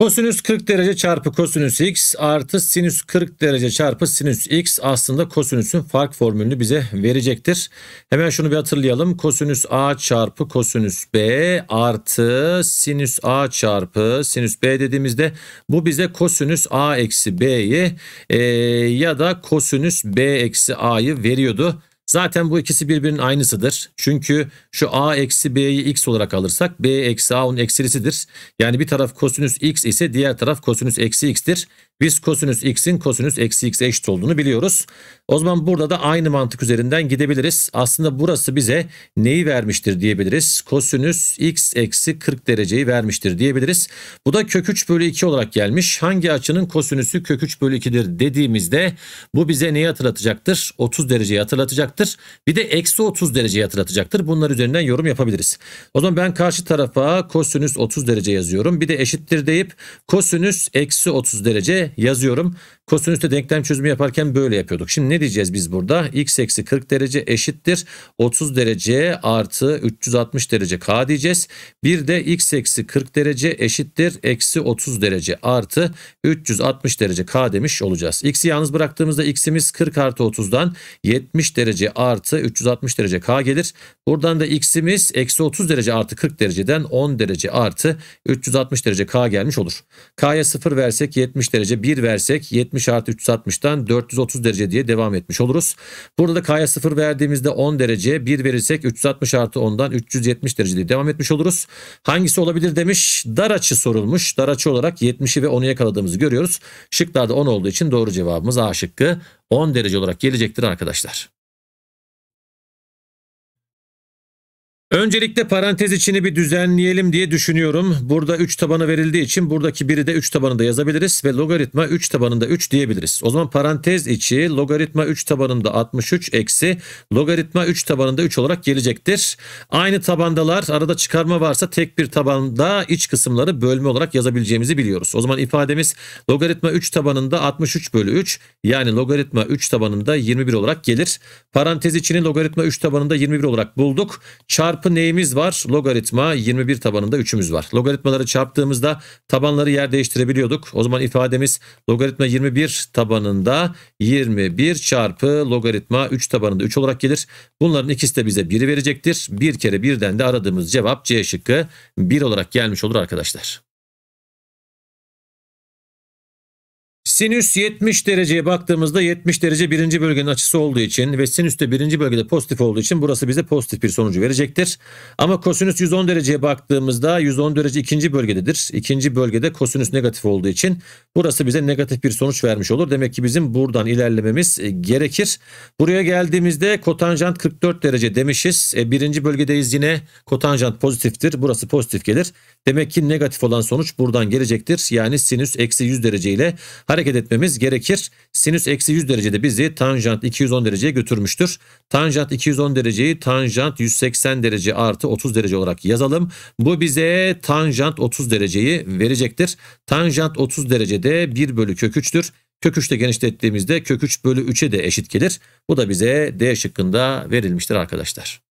Kosinüs 40 derece çarpı kosinüs x artı sinüs 40 derece çarpı sinüs x aslında kosinüsün fark formülünü bize verecektir. Hemen şunu bir hatırlayalım. Kosinüs a çarpı kosinüs b artı sinüs a çarpı sinüs b dediğimizde bu bize kosinüs a eksi b'yi e, ya da kosinüs b eksi a'yı veriyordu. Zaten bu ikisi birbirinin aynısıdır. Çünkü şu a eksi b'yi x olarak alırsak b eksi a'nın eksilisidir. Yani bir taraf kosinüs x ise diğer taraf kosinüs eksi x'tir. Biz kosinüs x'in kosinüs eksi x eşit olduğunu biliyoruz. O zaman burada da aynı mantık üzerinden gidebiliriz. Aslında burası bize neyi vermiştir diyebiliriz. Kosinüs x eksi 40 dereceyi vermiştir diyebiliriz. Bu da kök 3 bölü 2 olarak gelmiş. Hangi açının kosinüsü kök 3 bölü 2'dir dediğimizde bu bize neyi hatırlatacaktır? 30 dereceyi hatırlatacaktır. Bir de eksi 30 dereceyi hatırlatacaktır. Bunlar üzerinden yorum yapabiliriz. O zaman ben karşı tarafa kosinüs 30 derece yazıyorum. Bir de eşittir deyip kosinüs eksi 30 derece yazıyorum. Kosinüste denklem çözümü yaparken böyle yapıyorduk. Şimdi ne diyeceğiz biz burada? X eksi 40 derece eşittir. 30 derece artı 360 derece K diyeceğiz. Bir de X eksi 40 derece eşittir. Eksi 30 derece artı 360 derece K demiş olacağız. X'i yalnız bıraktığımızda X'imiz 40 artı 30'dan 70 derece artı 360 derece K gelir. Buradan da X'imiz eksi 30 derece artı 40 dereceden 10 derece artı 360 derece K gelmiş olur. K'ya 0 versek 70 derece 1 versek 70 360 artı 360'tan 430 derece diye devam etmiş oluruz. Burada da K'ya 0 verdiğimizde 10 derece 1 verirsek 360 artı 10'dan 370 derece diye devam etmiş oluruz. Hangisi olabilir demiş. Dar açı sorulmuş. Dar açı olarak 70'i ve 10'u yakaladığımızı görüyoruz. Şıklarda 10 olduğu için doğru cevabımız A şıkkı 10 derece olarak gelecektir arkadaşlar. Öncelikle parantez içini bir düzenleyelim diye düşünüyorum. Burada 3 tabanı verildiği için buradaki biri de 3 tabanında yazabiliriz ve logaritma 3 tabanında 3 diyebiliriz. O zaman parantez içi logaritma 3 tabanında 63 eksi logaritma 3 tabanında 3 olarak gelecektir. Aynı tabandalar arada çıkarma varsa tek bir tabanda iç kısımları bölme olarak yazabileceğimizi biliyoruz. O zaman ifademiz logaritma 3 tabanında 63 bölü 3 yani logaritma 3 tabanında 21 olarak gelir. Parantez içini logaritma 3 tabanında 21 olarak bulduk. Çarpı çarpı neyimiz var? Logaritma 21 tabanında 3'ümüz var. Logaritmaları çarptığımızda tabanları yer değiştirebiliyorduk. O zaman ifademiz logaritma 21 tabanında 21 çarpı logaritma 3 tabanında 3 olarak gelir. Bunların ikisi de bize 1'i verecektir. bir kere 1'den de aradığımız cevap C şıkkı 1 olarak gelmiş olur arkadaşlar. Sinüs 70 dereceye baktığımızda 70 derece birinci bölgenin açısı olduğu için ve sinüs de birinci bölgede pozitif olduğu için burası bize pozitif bir sonucu verecektir. Ama kosinüs 110 dereceye baktığımızda 110 derece ikinci bölgededir. İkinci bölgede kosinüs negatif olduğu için burası bize negatif bir sonuç vermiş olur. Demek ki bizim buradan ilerlememiz e, gerekir. Buraya geldiğimizde kotanjant 44 derece demişiz. E, birinci bölgedeyiz yine kotanjant pozitiftir. Burası pozitif gelir. Demek ki negatif olan sonuç buradan gelecektir. Yani sinüs eksi 100 derece ile hareket hareket etmemiz gerekir. Sinüs eksi 100 derecede bizi tanjant 210 dereceye götürmüştür. Tanjant 210 dereceyi tanjant 180 derece artı 30 derece olarak yazalım. Bu bize tanjant 30 dereceyi verecektir. Tanjant 30 derecede 1 bölü kök 3'tür. Kök 3'te genişlettiğimizde kök 3 bölü 3'e de eşit gelir. Bu da bize D şıkkında verilmiştir arkadaşlar.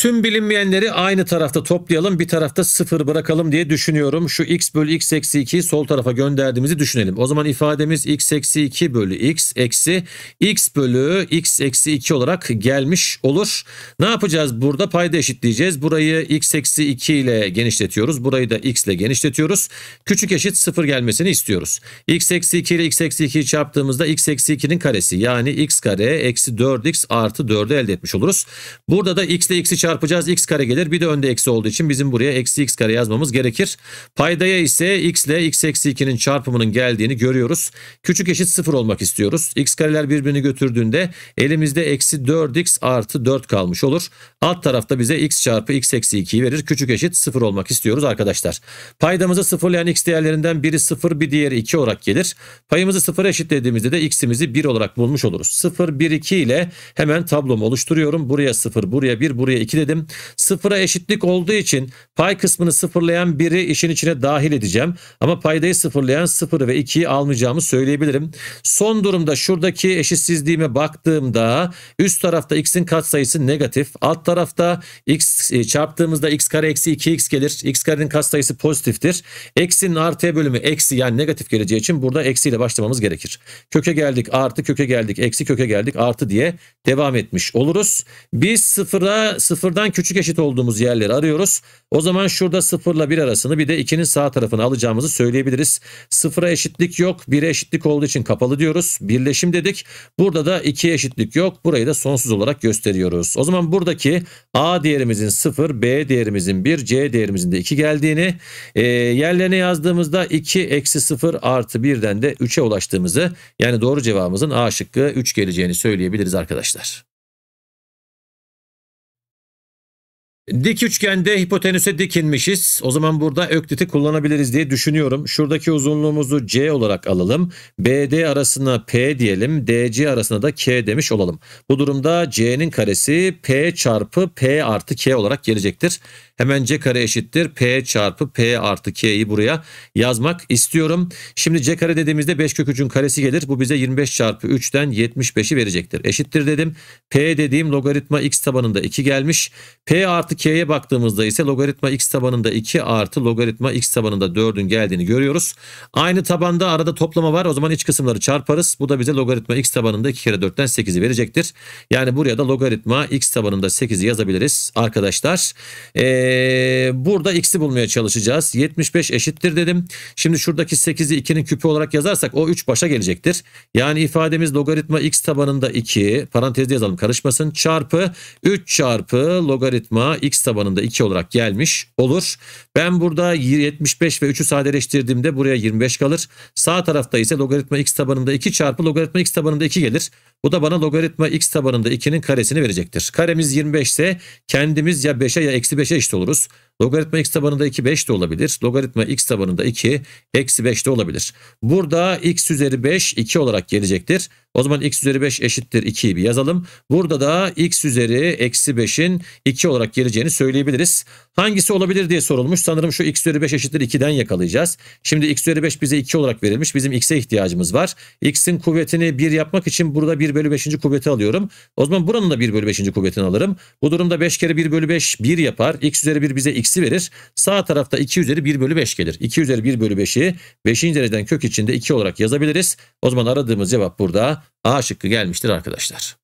Tüm bilinmeyenleri aynı tarafta toplayalım bir tarafta sıfır bırakalım diye düşünüyorum. Şu x bölü x eksi 2'yi sol tarafa gönderdiğimizi düşünelim. O zaman ifademiz x eksi 2 bölü x eksi x bölü x eksi 2 olarak gelmiş olur. Ne yapacağız burada payda eşitleyeceğiz. Burayı x eksi 2 ile genişletiyoruz. Burayı da x ile genişletiyoruz. Küçük eşit sıfır gelmesini istiyoruz. x eksi 2 ile x eksi 2'yi çarptığımızda x eksi 2'nin karesi yani x kare eksi 4x artı 4'ü elde etmiş oluruz. Burada da x ile x'i çarptığımızda çarpacağız x kare gelir. Bir de önde eksi olduğu için bizim buraya eksi x kare yazmamız gerekir. Paydaya ise x ile x eksi 2'nin çarpımının geldiğini görüyoruz. Küçük eşit 0 olmak istiyoruz. x kareler birbirini götürdüğünde elimizde eksi 4x artı 4 kalmış olur. Alt tarafta bize x çarpı x eksi 2'yi verir. Küçük eşit 0 olmak istiyoruz arkadaşlar. Paydamızı sıfırlayan x değerlerinden biri 0 bir diğeri 2 olarak gelir. Payımızı 0 eşitlediğimizde de x'imizi 1 olarak bulmuş oluruz. 0, 1, 2 ile hemen tablomu oluşturuyorum. Buraya 0, buraya 1, buraya 2 izledim. Sıfıra eşitlik olduğu için pay kısmını sıfırlayan biri işin içine dahil edeceğim. Ama paydayı sıfırlayan sıfırı ve ikiyi almayacağımı söyleyebilirim. Son durumda şuradaki eşitsizliğime baktığımda üst tarafta x'in katsayısı negatif. Alt tarafta x e, çarptığımızda x kare eksi 2x gelir. x karenin katsayısı pozitiftir. Eksinin artıya e bölümü eksi yani negatif geleceği için burada eksiyle başlamamız gerekir. Köke geldik artı köke geldik eksi köke geldik artı diye devam etmiş oluruz. Biz sıfıra sıfır sıfırdan küçük eşit olduğumuz yerleri arıyoruz. O zaman şurada sıfırla bir arasını bir de ikinin sağ tarafını alacağımızı söyleyebiliriz. Sıfıra eşitlik yok. 1'e eşitlik olduğu için kapalı diyoruz. Birleşim dedik. Burada da 2'ye eşitlik yok. Burayı da sonsuz olarak gösteriyoruz. O zaman buradaki A değerimizin sıfır, B değerimizin bir, C değerimizin de iki geldiğini e, yerlerine yazdığımızda iki eksi sıfır artı birden de üçe ulaştığımızı yani doğru cevabımızın A şıkkı 3 geleceğini söyleyebiliriz arkadaşlar. Dik üçgende hipotenüse dikinmişiz. O zaman burada ökliti kullanabiliriz diye düşünüyorum. Şuradaki uzunluğumuzu C olarak alalım. BD arasına P diyelim. DC arasına da K demiş olalım. Bu durumda C'nin karesi P çarpı P artı K olarak gelecektir. Hemen C kare eşittir. P çarpı P artı K'yi buraya yazmak istiyorum. Şimdi C kare dediğimizde 5 kök karesi gelir. Bu bize 25 çarpı 3'ten 75'i verecektir. Eşittir dedim. P dediğim logaritma x tabanında 2 gelmiş. P artı Türkiye'ye baktığımızda ise logaritma x tabanında 2 artı logaritma x tabanında 4'ün geldiğini görüyoruz. Aynı tabanda arada toplama var. O zaman iç kısımları çarparız. Bu da bize logaritma x tabanında 2 kere 4'ten 8'i verecektir. Yani buraya da logaritma x tabanında 8'i yazabiliriz arkadaşlar. Ee, burada x'i bulmaya çalışacağız. 75 eşittir dedim. Şimdi şuradaki 8'i 2'nin küpü olarak yazarsak o 3 başa gelecektir. Yani ifademiz logaritma x tabanında 2 parantezde yazalım karışmasın çarpı 3 çarpı logaritma x tabanında 2 olarak gelmiş olur. Ben burada 75 ve 3'ü sadeleştirdiğimde buraya 25 kalır. Sağ tarafta ise logaritma x tabanında 2 çarpı logaritma x tabanında 2 gelir. Bu da bana logaritma x tabanında 2'nin karesini verecektir. Karemiz 25 ise kendimiz ya 5'e ya eksi 5'e eşit oluruz. Logaritma x tabanında 2 5 de olabilir. Logaritma x tabanında 2 eksi 5 de olabilir. Burada x üzeri 5 2 olarak gelecektir. O zaman x üzeri 5 eşittir 2'yi bir yazalım. Burada da x üzeri eksi 5'in 2 olarak geleceğini söyleyebiliriz. Hangisi olabilir diye sorulmuş. Sanırım şu x üzeri 5 eşittir 2'den yakalayacağız. Şimdi x üzeri 5 bize 2 olarak verilmiş. Bizim x'e ihtiyacımız var. x'in kuvvetini 1 yapmak için burada 1 bölü 5. kuvveti alıyorum. O zaman buranın da 1 bölü 5. kuvvetini alırım. Bu durumda 5 kere 1 bölü 5 1 yapar. x üzeri 1 bize x x'i verir. Sağ tarafta 2 üzeri 1 bölü 5 gelir. 2 üzeri 1 bölü 5'i 5. dereceden kök içinde 2 olarak yazabiliriz. O zaman aradığımız cevap burada A şıkkı gelmiştir arkadaşlar.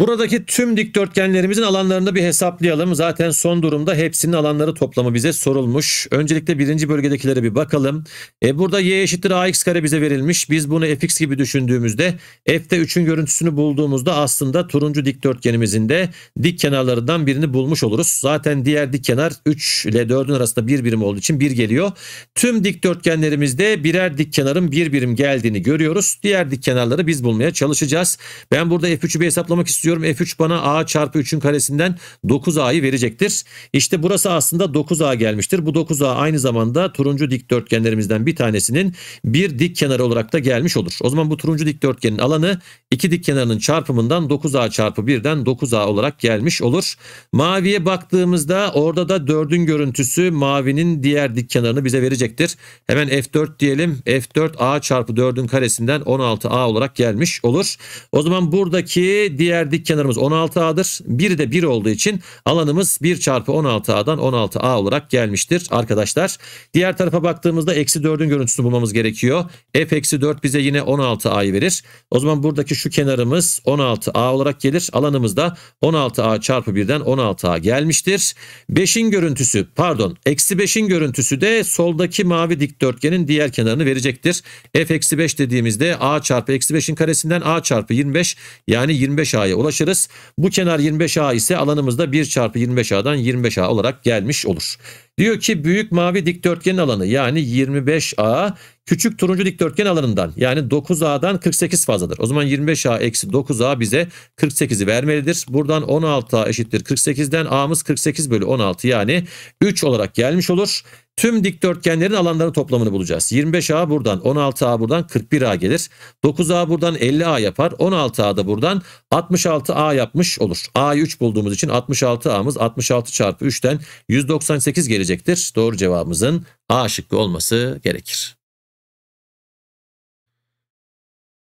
Buradaki tüm dikdörtgenlerimizin alanlarını bir hesaplayalım. Zaten son durumda hepsinin alanları toplamı bize sorulmuş. Öncelikle birinci bölgedekilere bir bakalım. E burada y eşittir ax kare bize verilmiş. Biz bunu fx gibi düşündüğümüzde f'te 3'ün görüntüsünü bulduğumuzda aslında turuncu dikdörtgenimizin de dik kenarlarından birini bulmuş oluruz. Zaten diğer dik kenar 3 ile 4'ün arasında bir birim olduğu için 1 geliyor. Tüm dikdörtgenlerimizde birer dik kenarın bir birim geldiğini görüyoruz. Diğer dik kenarları biz bulmaya çalışacağız. Ben burada f3'ü bir hesaplamak istiyorum istiyorum. F3 bana A çarpı 3'ün karesinden 9A'yı verecektir. İşte burası aslında 9A gelmiştir. Bu 9A aynı zamanda turuncu dikdörtgenlerimizden bir tanesinin bir dik kenarı olarak da gelmiş olur. O zaman bu turuncu dikdörtgenin alanı iki dik kenarının çarpımından 9A çarpı 1'den 9A olarak gelmiş olur. Maviye baktığımızda orada da 4'ün görüntüsü mavinin diğer dik kenarını bize verecektir. Hemen F4 diyelim. F4A çarpı 4'ün karesinden 16A olarak gelmiş olur. O zaman buradaki diğer dik dik kenarımız 16A'dır. Bir de 1 olduğu için alanımız 1 çarpı 16A'dan 16A olarak gelmiştir arkadaşlar. Diğer tarafa baktığımızda eksi 4'ün görüntüsünü bulmamız gerekiyor. F eksi 4 bize yine 16A'yı verir. O zaman buradaki şu kenarımız 16A olarak gelir. Alanımız da 16A çarpı 1'den 16A gelmiştir. 5'in görüntüsü pardon eksi 5'in görüntüsü de soldaki mavi dikdörtgenin diğer kenarını verecektir. F eksi 5 dediğimizde A çarpı eksi 5'in karesinden A çarpı 25 yani 25A'ya ulaşırız. Bu kenar 25A ise alanımızda 1 çarpı 25A'dan 25A olarak gelmiş olur. Diyor ki büyük mavi dikdörtgen alanı yani 25A küçük turuncu dikdörtgen alanından yani 9A'dan 48 fazladır. O zaman 25A eksi 9A bize 48'i vermelidir. Buradan 16A eşittir 48'den A'mız 48 bölü 16 yani 3 olarak gelmiş olur. Tüm dikdörtgenlerin alanları toplamını bulacağız. 25A buradan, 16A buradan 41A gelir. 9A buradan 50A yapar. 16A da buradan 66A yapmış olur. A'yı 3 bulduğumuz için 66A'mız 66 çarpı 3'ten 198 gelecektir. Doğru cevabımızın A şıkkı olması gerekir.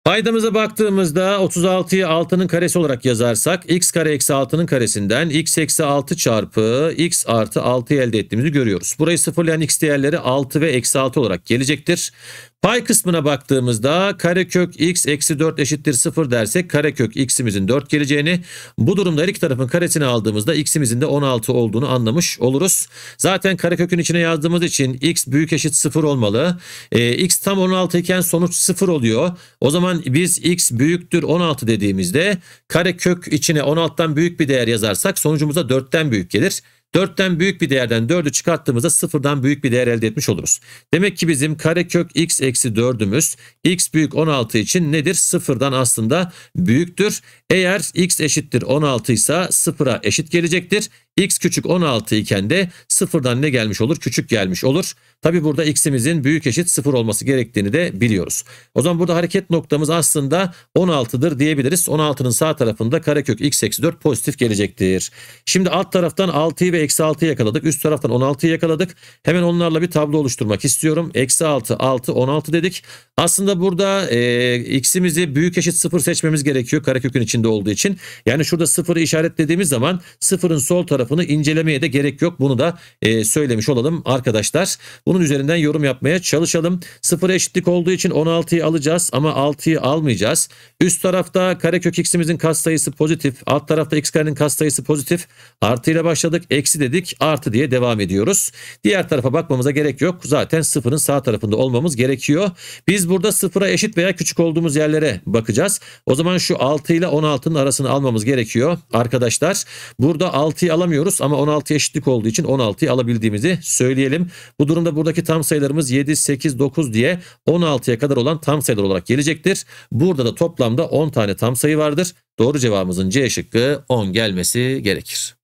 Faydamıza baktığımızda 36'yı 6'nın karesi olarak yazarsak x kare eksi 6'nın karesinden x eksi 6 çarpı x artı 6'yı elde ettiğimizi görüyoruz. Burayı sıfırlayan x değerleri 6 ve eksi 6 olarak gelecektir. Pay kısmına baktığımızda karekök x eksi 4 eşittir 0 dersek karekök x'imizin 4 geleceğini bu durumda her iki tarafın karesini aldığımızda x'imizin de 16 olduğunu anlamış oluruz. Zaten karekökün içine yazdığımız için x büyük eşit 0 olmalı. E, x tam 16 iken sonuç 0 oluyor. O zaman biz x büyüktür 16 dediğimizde karekök içine 16'dan büyük bir değer yazarsak sonucumuz da 4'ten büyük gelir. 4'ten büyük bir değerden 4'ü çıkarttığımızda sıfırdan büyük bir değer elde etmiş oluruz. Demek ki bizim karekök x eksi 4'ümüz x büyük 16 için nedir? Sıfırdan aslında büyüktür. Eğer x eşittir 16 ise sıfıra eşit gelecektir x küçük 16 iken de sıfırdan ne gelmiş olur? Küçük gelmiş olur. Tabi burada x'imizin büyük eşit sıfır olması gerektiğini de biliyoruz. O zaman burada hareket noktamız aslında 16'dır diyebiliriz. 16'nın sağ tarafında karekök x eksi 4 pozitif gelecektir. Şimdi alt taraftan 6'yı ve eksi 6'yı yakaladık. Üst taraftan 16'yı yakaladık. Hemen onlarla bir tablo oluşturmak istiyorum. Eksi 6, 6, 16 dedik. Aslında burada e, x'imizi büyük eşit sıfır seçmemiz gerekiyor karekökün içinde olduğu için. Yani şurada sıfırı işaretlediğimiz zaman sıfırın sol tarafı tarafını incelemeye de gerek yok. Bunu da e, söylemiş olalım arkadaşlar. Bunun üzerinden yorum yapmaya çalışalım. Sıfır eşitlik olduğu için 16'yı alacağız ama 6'yı almayacağız. Üst tarafta karekök x'imizin katsayısı pozitif. Alt tarafta x karenin katsayısı pozitif. Artı ile başladık. Eksi dedik. Artı diye devam ediyoruz. Diğer tarafa bakmamıza gerek yok. Zaten sıfırın sağ tarafında olmamız gerekiyor. Biz burada sıfıra eşit veya küçük olduğumuz yerlere bakacağız. O zaman şu 6 ile 16'nın arasını almamız gerekiyor arkadaşlar. Burada 6'yı alamayacağız alamıyoruz ama 16 eşitlik olduğu için 16'yı alabildiğimizi söyleyelim. Bu durumda buradaki tam sayılarımız 7, 8, 9 diye 16'ya kadar olan tam sayılar olarak gelecektir. Burada da toplamda 10 tane tam sayı vardır. Doğru cevabımızın C şıkkı 10 gelmesi gerekir.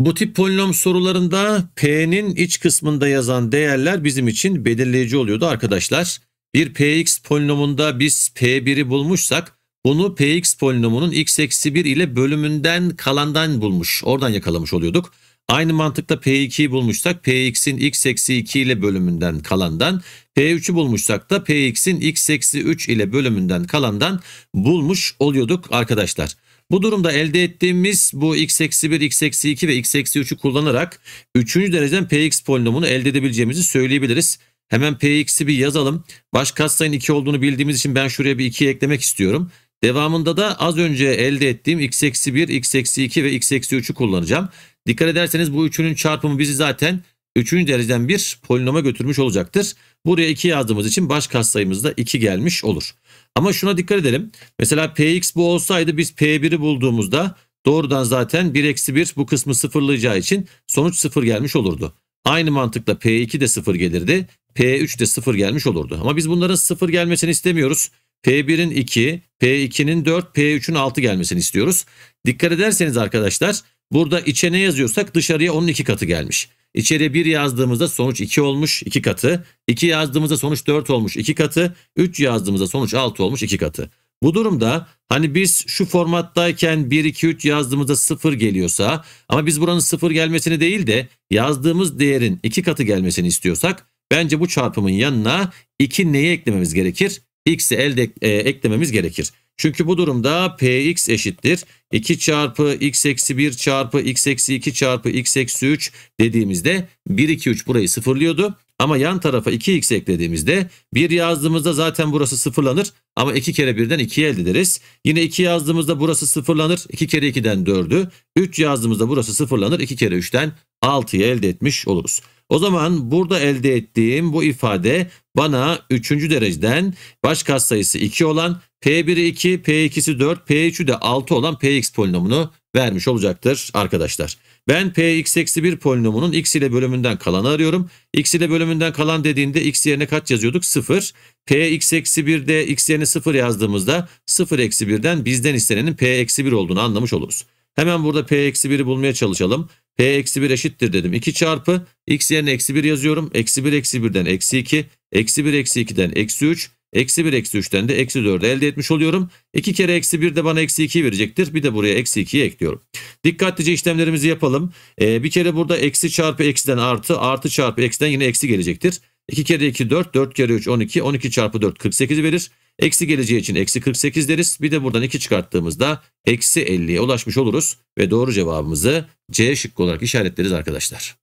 Bu tip polinom sorularında P'nin iç kısmında yazan değerler bizim için belirleyici oluyordu arkadaşlar. Bir Px polinomunda biz P1'i bulmuşsak bunu px polinomunun x eksi 1 ile bölümünden kalandan bulmuş. Oradan yakalamış oluyorduk. Aynı mantıkla P2'yi bulmuşsak Px'in x eksi 2 ile bölümünden kalandan, P3'ü bulmuşsak da Px'in x eksi 3 ile bölümünden kalandan bulmuş oluyorduk arkadaşlar. Bu durumda elde ettiğimiz bu x eksi 1, x eksi 2 ve x eksi 3'ü kullanarak 3. dereceden Px polinomunu elde edebileceğimizi söyleyebiliriz. Hemen Px'i bir yazalım. Baş katsayının 2 olduğunu bildiğimiz için ben şuraya bir 2 eklemek istiyorum. Devamında da az önce elde ettiğim x eksi 1, x eksi 2 ve x eksi 3'ü kullanacağım. Dikkat ederseniz bu üçünün çarpımı bizi zaten 3. dereceden bir polinoma götürmüş olacaktır. Buraya 2 yazdığımız için baş katsayımız da 2 gelmiş olur. Ama şuna dikkat edelim. Mesela px bu olsaydı biz p1'i bulduğumuzda doğrudan zaten 1 eksi 1 bu kısmı sıfırlayacağı için sonuç 0 gelmiş olurdu. Aynı mantıkla p2 de 0 gelirdi. p3 de 0 gelmiş olurdu. Ama biz bunların 0 gelmesini istemiyoruz. P1'in 2, P2'nin 4, P3'ün 6 gelmesini istiyoruz. Dikkat ederseniz arkadaşlar burada içe ne yazıyorsak dışarıya onun 2 katı gelmiş. İçeriye 1 yazdığımızda sonuç 2 olmuş 2 katı. 2 yazdığımızda sonuç 4 olmuş 2 katı. 3 yazdığımızda sonuç 6 olmuş 2 katı. Bu durumda hani biz şu formattayken 1, 2, 3 yazdığımızda 0 geliyorsa ama biz buranın 0 gelmesini değil de yazdığımız değerin 2 katı gelmesini istiyorsak bence bu çarpımın yanına 2 neyi eklememiz gerekir? x'i elde e, eklememiz gerekir. Çünkü bu durumda px eşittir 2 çarpı x eksi 1 çarpı x eksi 2 çarpı x eksi 3 dediğimizde 1 2 3 burayı sıfırlıyordu. Ama yan tarafa 2x eklediğimizde 1 yazdığımızda zaten burası sıfırlanır ama 2 kere 1'den 2 elde ederiz. Yine 2 yazdığımızda burası sıfırlanır 2 kere 2'den 4'ü 3 yazdığımızda burası sıfırlanır 2 kere 3'ten 6'yı elde etmiş oluruz. O zaman burada elde ettiğim bu ifade bana 3. dereceden baş katsayısı 2 olan P1'i 2, P2'si 4, P3'ü de 6 olan Px polinomunu vermiş olacaktır arkadaşlar. Ben Px-1 polinomunun x ile bölümünden kalanı arıyorum. x ile bölümünden kalan dediğinde x yerine kaç yazıyorduk? 0. Px-1'de x yerine 0 yazdığımızda 0-1'den bizden istenenin P-1 olduğunu anlamış oluruz. Hemen burada P-1'i bulmaya çalışalım. P eksi 1 eşittir dedim. 2 çarpı x yerine eksi 1 yazıyorum. Eksi 1 eksi 1'den eksi 2. Eksi 1 eksi 2'den eksi 3. Eksi 1 eksi 3'ten de eksi 4'ü elde etmiş oluyorum. 2 kere eksi 1 de bana eksi 2 verecektir. Bir de buraya eksi 2'yi ekliyorum. Dikkatlice işlemlerimizi yapalım. Ee, bir kere burada eksi çarpı eksiden artı. Artı çarpı eksiden yine eksi gelecektir. 2 kere 2 4. 4 kere 3 12. 12 çarpı 4 48'i verir. Eksi geleceği için eksi 48 deriz. Bir de buradan 2 çıkarttığımızda eksi 50'ye ulaşmış oluruz. Ve doğru cevabımızı C şıkkı olarak işaretleriz arkadaşlar.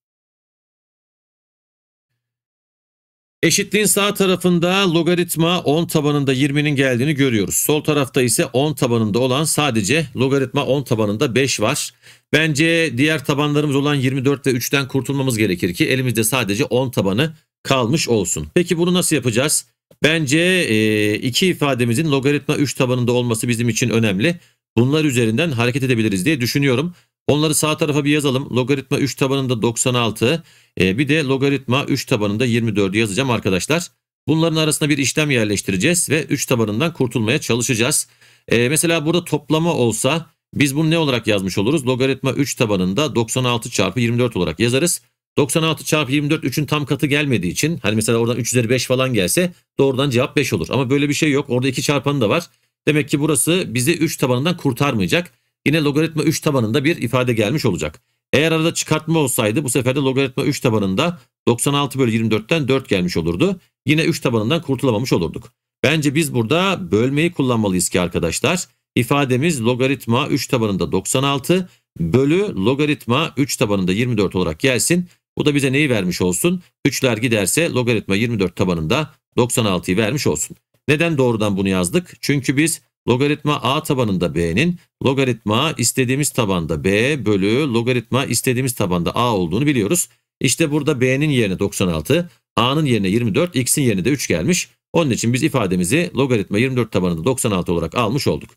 Eşitliğin sağ tarafında logaritma 10 tabanında 20'nin geldiğini görüyoruz. Sol tarafta ise 10 tabanında olan sadece logaritma 10 tabanında 5 var. Bence diğer tabanlarımız olan 24 ve 3'ten kurtulmamız gerekir ki elimizde sadece 10 tabanı kalmış olsun. Peki bunu nasıl yapacağız? Bence e, iki ifademizin logaritma 3 tabanında olması bizim için önemli. Bunlar üzerinden hareket edebiliriz diye düşünüyorum. Onları sağ tarafa bir yazalım. Logaritma 3 tabanında 96. E, bir de logaritma 3 tabanında 24 yazacağım arkadaşlar. Bunların arasında bir işlem yerleştireceğiz ve 3 tabanından kurtulmaya çalışacağız. E, mesela burada toplama olsa biz bunu ne olarak yazmış oluruz? Logaritma 3 tabanında 96 çarpı 24 olarak yazarız. 96 çarpı 24 3'ün tam katı gelmediği için hani mesela oradan 3 üzeri 5 falan gelse doğrudan cevap 5 olur. Ama böyle bir şey yok. Orada 2 çarpanı da var. Demek ki burası bizi 3 tabanından kurtarmayacak. Yine logaritma 3 tabanında bir ifade gelmiş olacak. Eğer arada çıkartma olsaydı bu sefer de logaritma 3 tabanında 96 bölü 24'ten 4 gelmiş olurdu. Yine 3 tabanından kurtulamamış olurduk. Bence biz burada bölmeyi kullanmalıyız ki arkadaşlar. İfademiz logaritma 3 tabanında 96 bölü logaritma 3 tabanında 24 olarak gelsin. Bu da bize neyi vermiş olsun? 3'ler giderse logaritma 24 tabanında 96'yı vermiş olsun. Neden doğrudan bunu yazdık? Çünkü biz logaritma a tabanında b'nin logaritma istediğimiz tabanda b bölü logaritma istediğimiz tabanda a olduğunu biliyoruz. İşte burada b'nin yerine 96, a'nın yerine 24, x'in yerine de 3 gelmiş. Onun için biz ifademizi logaritma 24 tabanında 96 olarak almış olduk.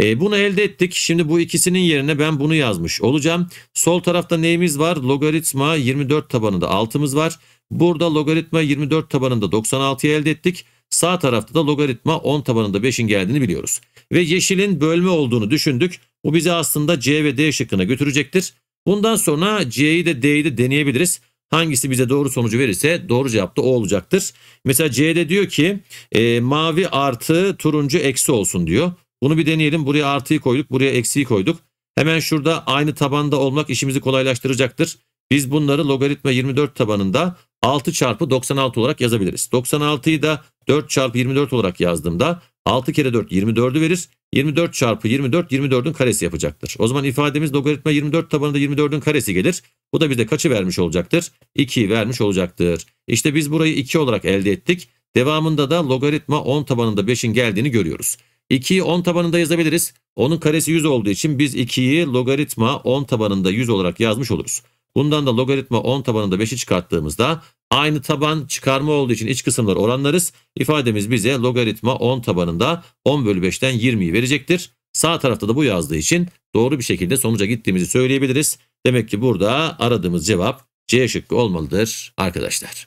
E, bunu elde ettik. Şimdi bu ikisinin yerine ben bunu yazmış olacağım. Sol tarafta neyimiz var? Logaritma 24 tabanında 6'mız var. Burada logaritma 24 tabanında 96'yı elde ettik. Sağ tarafta da logaritma 10 tabanında 5'in geldiğini biliyoruz. Ve yeşilin bölme olduğunu düşündük. Bu bizi aslında C ve D şıkkına götürecektir. Bundan sonra C'yi de D'yi de deneyebiliriz. Hangisi bize doğru sonucu verirse doğru cevap da o olacaktır. Mesela C'de diyor ki e, mavi artı turuncu eksi olsun diyor. Bunu bir deneyelim. Buraya artıyı koyduk. Buraya eksiği koyduk. Hemen şurada aynı tabanda olmak işimizi kolaylaştıracaktır. Biz bunları logaritma 24 tabanında 6 çarpı 96 olarak yazabiliriz. 96'yı da 4 çarpı 24 olarak yazdığımda 6 kere 4 24'ü verir. 24 çarpı 24 24'ün karesi yapacaktır. O zaman ifademiz logaritma 24 tabanında 24'ün karesi gelir. Bu da bize kaçı vermiş olacaktır? 2 vermiş olacaktır. İşte biz burayı 2 olarak elde ettik. Devamında da logaritma 10 tabanında 5'in geldiğini görüyoruz. 2'yi 10 tabanında yazabiliriz. Onun karesi 100 olduğu için biz 2'yi logaritma 10 tabanında 100 olarak yazmış oluruz. Bundan da logaritma 10 tabanında 5'i çıkarttığımızda aynı taban çıkarma olduğu için iç kısımları oranlarız. İfademiz bize logaritma 10 tabanında 10 bölü 5'ten 20'yi verecektir. Sağ tarafta da bu yazdığı için doğru bir şekilde sonuca gittiğimizi söyleyebiliriz. Demek ki burada aradığımız cevap C şıkkı olmalıdır arkadaşlar.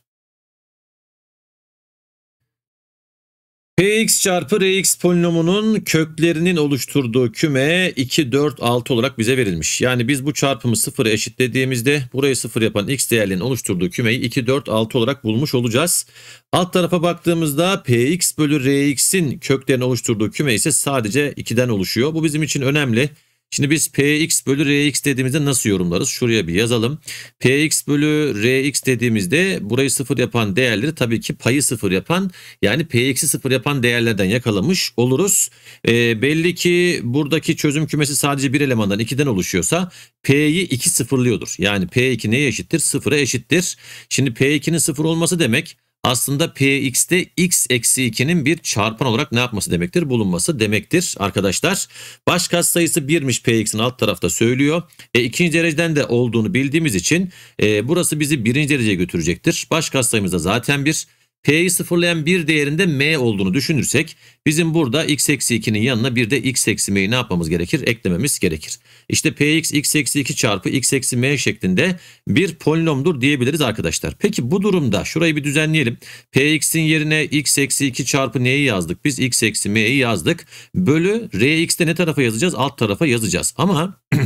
Px çarpı Rx polinomunun köklerinin oluşturduğu küme 2, 4, 6 olarak bize verilmiş. Yani biz bu çarpımı sıfıra eşitlediğimizde burayı sıfır yapan x değerlerinin oluşturduğu kümeyi 2, 4, 6 olarak bulmuş olacağız. Alt tarafa baktığımızda Px bölü Rx'in köklerini oluşturduğu küme ise sadece 2'den oluşuyor. Bu bizim için önemli. Şimdi biz px bölü rx dediğimizde nasıl yorumlarız? Şuraya bir yazalım. px bölü rx dediğimizde burayı sıfır yapan değerleri tabii ki payı sıfır yapan yani px'i sıfır yapan değerlerden yakalamış oluruz. E, belli ki buradaki çözüm kümesi sadece bir elemandan ikiden oluşuyorsa p'yi iki sıfırlıyordur. Yani p2 neye eşittir? Sıfıra eşittir. Şimdi p2'nin sıfır olması demek aslında px'te x eksi 2'nin bir çarpan olarak ne yapması demektir? Bulunması demektir arkadaşlar. Baş sayısı 1'miş px'in alt tarafta söylüyor. E, ikinci dereceden de olduğunu bildiğimiz için e, burası bizi birinci dereceye götürecektir. Baş sayımız da zaten 1. P'yi sıfırlayan bir değerinde M olduğunu düşünürsek bizim burada x eksi 2'nin yanına bir de x eksi M'yi ne yapmamız gerekir? Eklememiz gerekir. İşte Px x eksi 2 çarpı x eksi M şeklinde bir polinomdur diyebiliriz arkadaşlar. Peki bu durumda şurayı bir düzenleyelim. Px'in yerine x eksi 2 çarpı neyi yazdık? Biz x eksi M'yi yazdık. Bölü Rx'de ne tarafa yazacağız? Alt tarafa yazacağız. Ama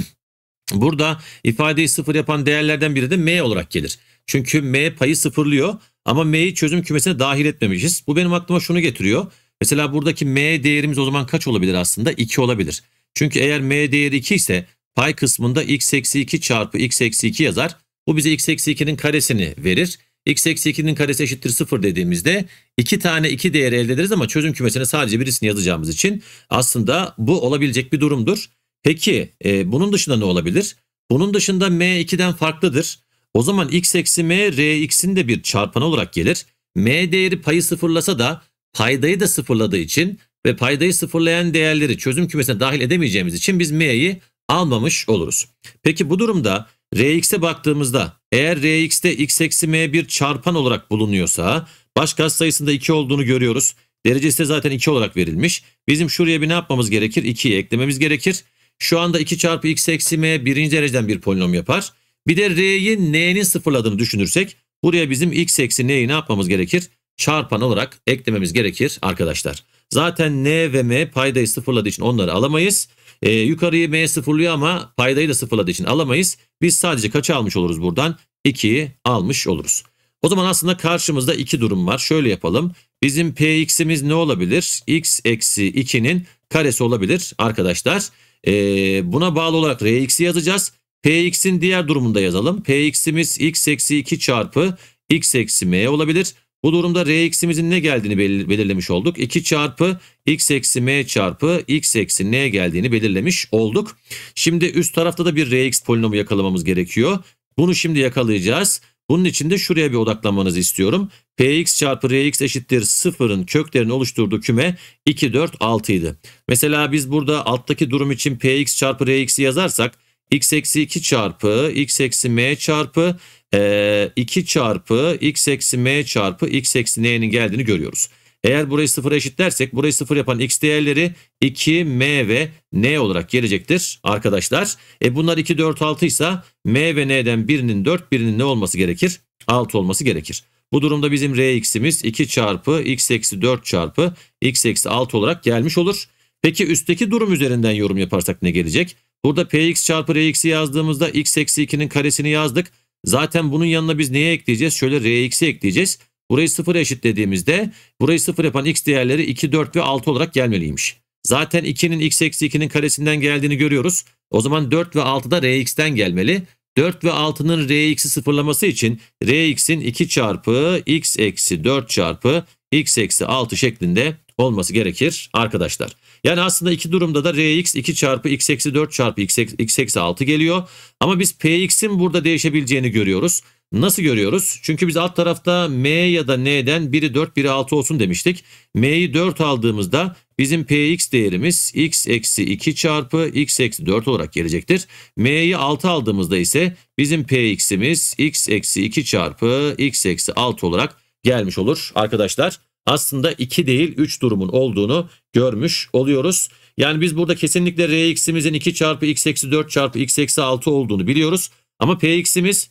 burada ifadeyi sıfır yapan değerlerden biri de M olarak gelir. Çünkü M payı sıfırlıyor ama M'yi çözüm kümesine dahil etmemişiz. Bu benim aklıma şunu getiriyor. Mesela buradaki M değerimiz o zaman kaç olabilir aslında? 2 olabilir. Çünkü eğer M değeri 2 ise pay kısmında x eksi 2 çarpı x eksi 2 yazar. Bu bize x eksi 2'nin karesini verir. x eksi 2'nin karesi eşittir 0 dediğimizde 2 tane 2 değeri elde ederiz ama çözüm kümesine sadece birisini yazacağımız için aslında bu olabilecek bir durumdur. Peki e, bunun dışında ne olabilir? Bunun dışında M2'den farklıdır. O zaman x eksi m rx'in de bir çarpanı olarak gelir. m değeri payı sıfırlasa da paydayı da sıfırladığı için ve paydayı sıfırlayan değerleri çözüm kümesine dahil edemeyeceğimiz için biz m'yi almamış oluruz. Peki bu durumda rx'e baktığımızda eğer rx'te x eksi m bir çarpan olarak bulunuyorsa baş kat sayısında 2 olduğunu görüyoruz. Derecesi de zaten 2 olarak verilmiş. Bizim şuraya bir ne yapmamız gerekir? 2'yi eklememiz gerekir. Şu anda 2 çarpı x eksi m birinci dereceden bir polinom yapar. Bir de r'yi n'nin sıfırladığını düşünürsek buraya bizim x eksi n'yi ne yapmamız gerekir? Çarpan olarak eklememiz gerekir arkadaşlar. Zaten n ve m paydayı sıfırladığı için onları alamayız. E, yukarıyı m sıfırlıyor ama paydayı da sıfırladığı için alamayız. Biz sadece kaçı almış oluruz buradan? 2'yi almış oluruz. O zaman aslında karşımızda iki durum var. Şöyle yapalım. Bizim px'imiz ne olabilir? x eksi 2'nin karesi olabilir arkadaşlar. E, buna bağlı olarak rx'i yazacağız. Px'in diğer durumunda yazalım. Px'imiz x eksi 2 çarpı x eksi m olabilir. Bu durumda rx'imizin ne geldiğini belir belirlemiş olduk. 2 çarpı x eksi m çarpı x eksi n geldiğini belirlemiş olduk. Şimdi üst tarafta da bir rx polinomu yakalamamız gerekiyor. Bunu şimdi yakalayacağız. Bunun için de şuraya bir odaklanmanızı istiyorum. Px çarpı Rx eşittir 0'ın köklerini oluşturduğu küme 2, 4, 6 idi. Mesela biz burada alttaki durum için Px çarpı Rx'i yazarsak x eksi 2 çarpı x eksi m çarpı e, 2 çarpı x eksi m çarpı x eksi n'nin geldiğini görüyoruz. Eğer burayı sıfıra eşitlersek burayı sıfır yapan x değerleri 2, m ve n olarak gelecektir arkadaşlar. E bunlar 2, 4, 6 ise m ve n'den birinin 4, birinin ne olması gerekir? 6 olması gerekir. Bu durumda bizim rx'imiz 2 çarpı x eksi 4 çarpı x eksi 6 olarak gelmiş olur. Peki üstteki durum üzerinden yorum yaparsak ne gelecek? Burada px çarpı rx'i yazdığımızda x eksi 2'nin karesini yazdık. Zaten bunun yanına biz neye ekleyeceğiz? Şöyle rx'i ekleyeceğiz. Burayı 0 eşitlediğimizde burayı 0 yapan x değerleri 2, 4 ve 6 olarak gelmeliymiş. Zaten 2'nin x eksi 2'nin karesinden geldiğini görüyoruz. O zaman 4 ve 6 da rx'ten gelmeli. 4 ve 6'nın rx'i sıfırlaması için rx'in 2 çarpı x eksi 4 çarpı x eksi 6 şeklinde olması gerekir arkadaşlar. Yani aslında iki durumda da Rx 2 çarpı x eksi 4 çarpı x, x eksi 6 geliyor. Ama biz Px'in burada değişebileceğini görüyoruz. Nasıl görüyoruz? Çünkü biz alt tarafta M ya da N'den biri 4 biri 6 olsun demiştik. M'yi 4 aldığımızda bizim Px değerimiz x eksi 2 çarpı x eksi 4 olarak gelecektir. M'yi 6 aldığımızda ise bizim Px'imiz x eksi 2 çarpı x eksi 6 olarak gelmiş olur arkadaşlar aslında 2 değil 3 durumun olduğunu görmüş oluyoruz. Yani biz burada kesinlikle Rx'imizin 2 çarpı x eksi 4 çarpı x eksi 6 olduğunu biliyoruz. Ama Px'imiz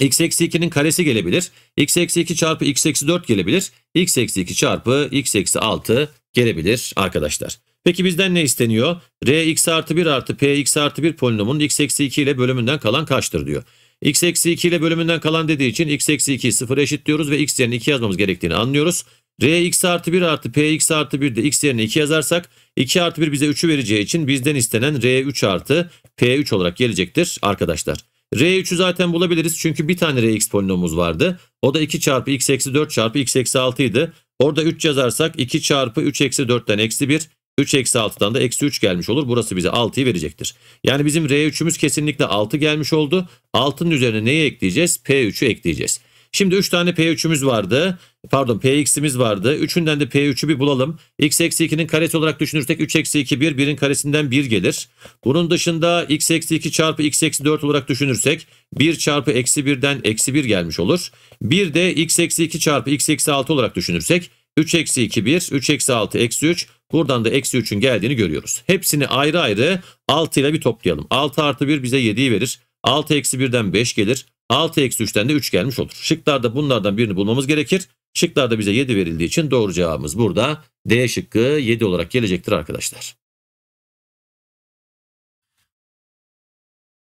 x eksi 2'nin karesi gelebilir. x eksi 2 çarpı x eksi 4 gelebilir. x eksi 2 çarpı x eksi 6 gelebilir arkadaşlar. Peki bizden ne isteniyor? Rx artı 1 artı Px artı 1 polinomun x eksi 2 ile bölümünden kalan kaçtır diyor. x eksi 2 ile bölümünden kalan dediği için x eksi 2'yi 0 eşitliyoruz ve x yerine 2 yazmamız gerektiğini anlıyoruz. Rx artı 1 artı Px artı 1 de x yerine 2 yazarsak 2 artı 1 bize 3'ü vereceği için bizden istenen R3 artı P3 olarak gelecektir arkadaşlar. R3'ü zaten bulabiliriz çünkü bir tane Rx polinomumuz vardı. O da 2 çarpı x eksi 4 çarpı x eksi 6 idi. Orada 3 yazarsak 2 çarpı 3 eksi 4'ten eksi 1 3 eksi 6'dan da eksi 3 gelmiş olur. Burası bize 6'yı verecektir. Yani bizim R3'ümüz kesinlikle 6 gelmiş oldu. 6'nın üzerine neyi ekleyeceğiz? P3'ü ekleyeceğiz. Şimdi 3 tane P3'ümüz vardı. Pardon Px'imiz vardı. Üçünden de P3'ü bir bulalım. X eksi 2'nin karesi olarak düşünürsek 3 eksi 2 1. 1'in karesinden 1 gelir. Bunun dışında x eksi 2 çarpı x eksi 4 olarak düşünürsek 1 çarpı eksi 1'den eksi 1 gelmiş olur. Bir de x eksi 2 çarpı x eksi 6 olarak düşünürsek 3 eksi 2 1, 3 eksi 6 eksi 3. Buradan da eksi 3'ün geldiğini görüyoruz. Hepsini ayrı ayrı 6 ile bir toplayalım. 6 artı 1 bize 7'yi verir. 6 eksi 1'den 5 gelir. 6 eksi 3'ten de 3 gelmiş olur. Şıklarda bunlardan birini bulmamız gerekir. Şıklarda bize 7 verildiği için doğru cevabımız burada D şıkkı 7 olarak gelecektir arkadaşlar.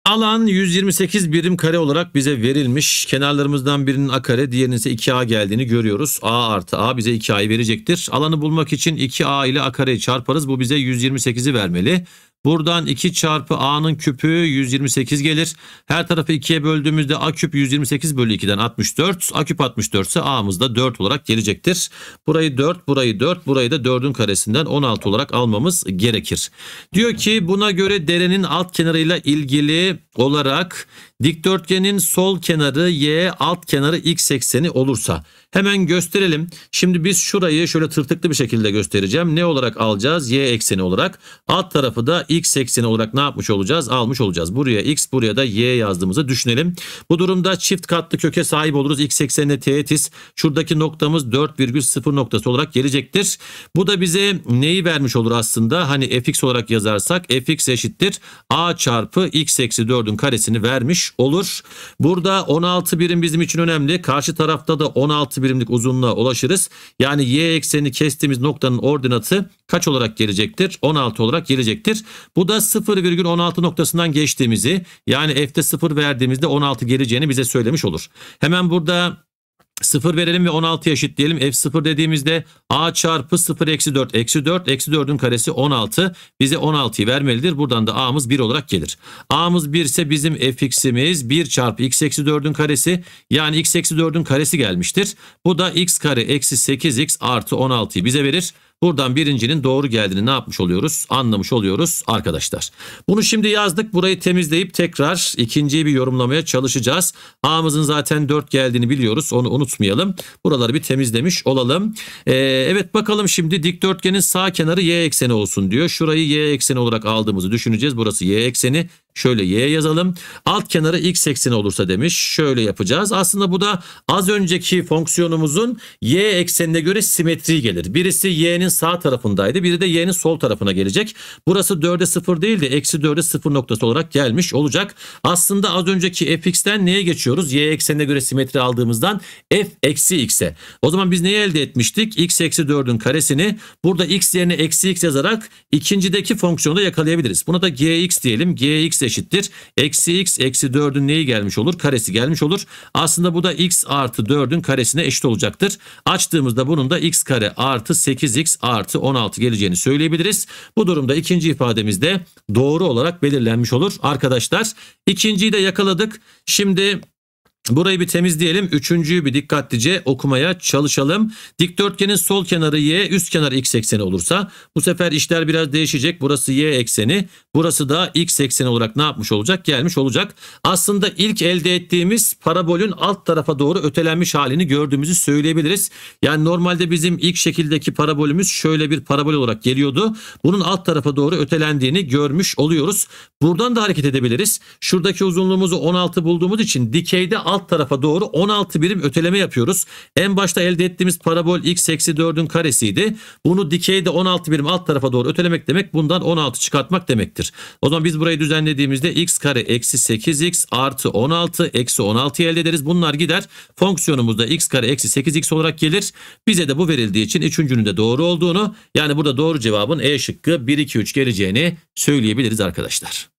Alan 128 birim kare olarak bize verilmiş. Kenarlarımızdan birinin a kare diğerinin ise 2a geldiğini görüyoruz. a artı a bize 2a'yı verecektir. Alanı bulmak için 2a ile a kareyi çarparız. Bu bize 128'i vermeli. Buradan 2 çarpı A'nın küpü 128 gelir. Her tarafı 2'ye böldüğümüzde A küp 128 bölü 2'den 64. A küp 64 ise A'mız da 4 olarak gelecektir. Burayı 4, burayı 4, burayı da 4'ün karesinden 16 olarak almamız gerekir. Diyor ki buna göre derenin alt kenarıyla ilgili olarak Dikdörtgenin sol kenarı y, alt kenarı x ekseni olursa hemen gösterelim. Şimdi biz şurayı şöyle tırtıklı bir şekilde göstereceğim. Ne olarak alacağız? Y ekseni olarak. Alt tarafı da x ekseni olarak ne yapmış olacağız? Almış olacağız. Buraya x, buraya da y yazdığımızı düşünelim. Bu durumda çift katlı köke sahip oluruz. X eksenine teğetiz. Şuradaki noktamız 4,0 noktası olarak gelecektir. Bu da bize neyi vermiş olur aslında? Hani fx olarak yazarsak fx eşittir a çarpı x eksi 4'ün karesini vermiş olur. Burada 16 birim bizim için önemli. Karşı tarafta da 16 birimlik uzunluğa ulaşırız. Yani y eksenini kestiğimiz noktanın ordinatı kaç olarak gelecektir? 16 olarak gelecektir. Bu da 0,16 noktasından geçtiğimizi yani fte 0 verdiğimizde 16 geleceğini bize söylemiş olur. Hemen burada 0 verelim ve 16 eşit diyelim. F0 dediğimizde A çarpı 0 eksi 4 eksi 4 eksi 4'ün karesi 16. Bize 16'yı vermelidir. Buradan da A'mız 1 olarak gelir. A'mız 1 ise bizim Fx'imiz 1 çarpı x eksi 4'ün karesi yani x eksi 4'ün karesi gelmiştir. Bu da x kare eksi 8x artı 16'yı bize verir. Buradan birincinin doğru geldiğini ne yapmış oluyoruz? Anlamış oluyoruz arkadaşlar. Bunu şimdi yazdık. Burayı temizleyip tekrar ikinciyi bir yorumlamaya çalışacağız. A'mızın zaten 4 geldiğini biliyoruz. Onu unutmayalım. Buraları bir temizlemiş olalım. Ee, evet bakalım şimdi dikdörtgenin sağ kenarı y ekseni olsun diyor. Şurayı y ekseni olarak aldığımızı düşüneceğiz. Burası y ekseni. Şöyle y yazalım. Alt kenarı x ekseni olursa demiş. Şöyle yapacağız. Aslında bu da az önceki fonksiyonumuzun y eksenine göre simetri gelir. Birisi y'nin sağ tarafındaydı. Biri de y'nin sol tarafına gelecek. Burası 4'e 0 değil de eksi 4'e 0 noktası olarak gelmiş olacak. Aslında az önceki fx'ten neye geçiyoruz? y eksenine göre simetri aldığımızdan f eksi x'e. O zaman biz neyi elde etmiştik? x eksi 4'ün karesini burada x yerine eksi x yazarak ikincideki fonksiyonu da yakalayabiliriz. Buna da gx diyelim. gx eşittir. Eksi x eksi 4'ün neyi gelmiş olur? Karesi gelmiş olur. Aslında bu da x artı 4'ün karesine eşit olacaktır. Açtığımızda bunun da x kare artı 8x artı 16 geleceğini söyleyebiliriz. Bu durumda ikinci ifademiz de doğru olarak belirlenmiş olur. Arkadaşlar ikinciyi de yakaladık. Şimdi Burayı bir temizleyelim. Üçüncüyü bir dikkatlice okumaya çalışalım. Dikdörtgenin sol kenarı y, üst kenarı x ekseni olursa bu sefer işler biraz değişecek. Burası y ekseni, burası da x ekseni olarak ne yapmış olacak? Gelmiş olacak. Aslında ilk elde ettiğimiz parabolün alt tarafa doğru ötelenmiş halini gördüğümüzü söyleyebiliriz. Yani normalde bizim ilk şekildeki parabolümüz şöyle bir parabol olarak geliyordu. Bunun alt tarafa doğru ötelendiğini görmüş oluyoruz. Buradan da hareket edebiliriz. Şuradaki uzunluğumuzu 16 bulduğumuz için dikeyde alt tarafa doğru 16 birim öteleme yapıyoruz. En başta elde ettiğimiz parabol x eksi 4'ün karesiydi. Bunu dikeyde 16 birim alt tarafa doğru ötelemek demek bundan 16 çıkartmak demektir. O zaman biz burayı düzenlediğimizde x kare eksi 8x artı 16 eksi 16 elde ederiz. Bunlar gider. Fonksiyonumuzda x kare eksi 8x olarak gelir. Bize de bu verildiği için üçüncünün de doğru olduğunu yani burada doğru cevabın E şıkkı 1 2 3 geleceğini söyleyebiliriz arkadaşlar.